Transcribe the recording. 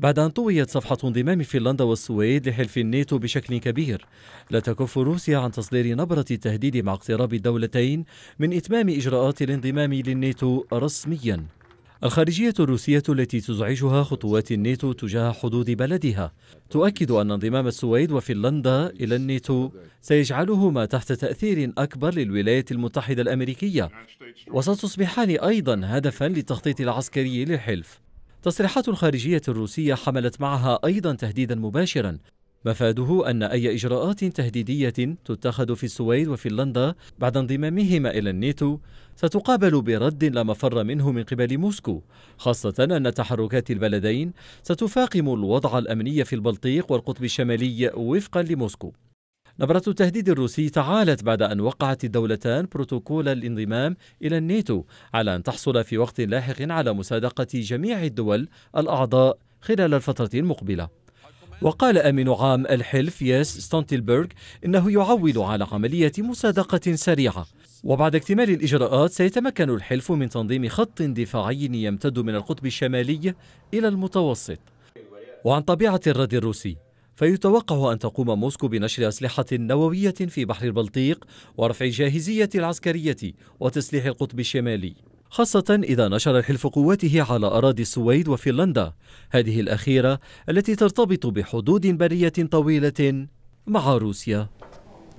بعد أن طويت صفحة انضمام فنلندا والسويد لحلف الناتو بشكل كبير لا تكف روسيا عن تصدير نبرة التهديد مع اقتراب الدولتين من إتمام إجراءات الانضمام للناتو رسمياً الخارجية الروسية التي تزعجها خطوات الناتو تجاه حدود بلدها تؤكد أن انضمام السويد وفنلندا إلى الناتو سيجعلهما تحت تأثير أكبر للولايات المتحدة الأمريكية وستصبحان أيضا هدفا للتخطيط العسكري للحلف تصريحات الخارجية الروسية حملت معها أيضا تهديدا مباشرا مفاده أن أي إجراءات تهديدية تتخذ في السويد وفنلندا بعد انضمامهما إلى الناتو ستقابل برد لا مفر منه من قبل موسكو خاصة أن تحركات البلدين ستفاقم الوضع الأمني في البلطيق والقطب الشمالي وفقا لموسكو نبرة التهديد الروسي تعالت بعد أن وقعت الدولتان بروتوكول الانضمام إلى الناتو على أن تحصل في وقت لاحق على مصادقة جميع الدول الأعضاء خلال الفترة المقبلة وقال أمين عام الحلف ياس ستونتلبرغ إنه يعول على عملية مصادقة سريعة وبعد اكتمال الإجراءات سيتمكن الحلف من تنظيم خط دفاعي يمتد من القطب الشمالي إلى المتوسط وعن طبيعة الرد الروسي فيتوقع أن تقوم موسكو بنشر أسلحة نووية في بحر البلطيق ورفع الجاهزية العسكرية وتسليح القطب الشمالي خاصة إذا نشر الحلف قواته على أراضي السويد وفنلندا هذه الأخيرة التي ترتبط بحدود برية طويلة مع روسيا